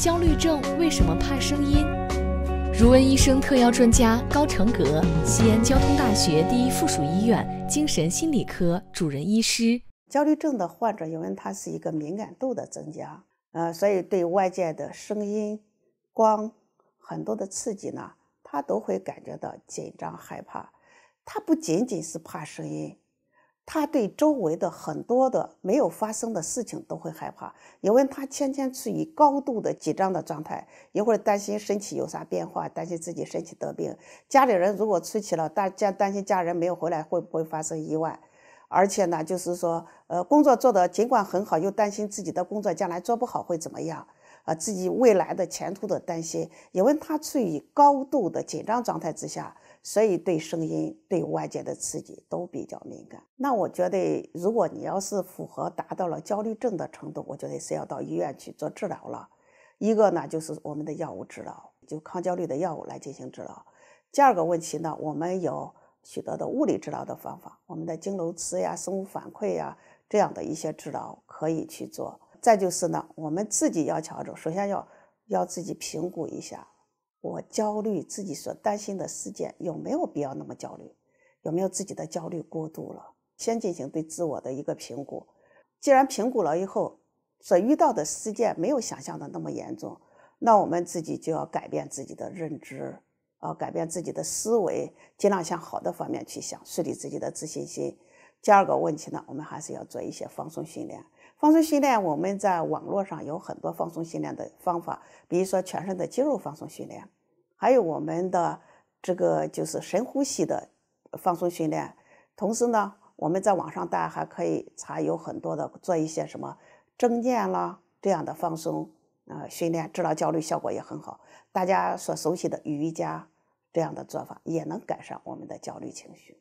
焦虑症为什么怕声音？如恩医生特邀专家高成格，西安交通大学第一附属医院精神心理科主任医师。焦虑症的患者，因为他是一个敏感度的增加，呃，所以对外界的声音、光很多的刺激呢，他都会感觉到紧张、害怕。他不仅仅是怕声音。他对周围的很多的没有发生的事情都会害怕，因为他天天处于高度的紧张的状态，一会儿担心身体有啥变化，担心自己身体得病；家里人如果出去了，大家担心家人没有回来会不会发生意外，而且呢，就是说，呃，工作做得尽管很好，又担心自己的工作将来做不好会怎么样，啊，自己未来的前途的担心，因为他处于高度的紧张状态之下。所以对声音对外界的刺激都比较敏感。那我觉得，如果你要是符合达到了焦虑症的程度，我觉得是要到医院去做治疗了。一个呢，就是我们的药物治疗，就抗焦虑的药物来进行治疗。第二个问题呢，我们有许多的物理治疗的方法，我们的经颅磁呀、生物反馈呀这样的一些治疗可以去做。再就是呢，我们自己要调整，首先要要自己评估一下。我焦虑自己所担心的事件有没有必要那么焦虑？有没有自己的焦虑过度了？先进行对自我的一个评估。既然评估了以后，所遇到的事件没有想象的那么严重，那我们自己就要改变自己的认知，啊，改变自己的思维，尽量向好的方面去想，树立自己的自信心。第二个问题呢，我们还是要做一些放松训练。放松训练，我们在网络上有很多放松训练的方法，比如说全身的肌肉放松训练，还有我们的这个就是深呼吸的放松训练。同时呢，我们在网上大家还可以查有很多的做一些什么正念啦这样的放松啊训练，治疗焦虑效果也很好。大家所熟悉的瑜伽这样的做法也能改善我们的焦虑情绪。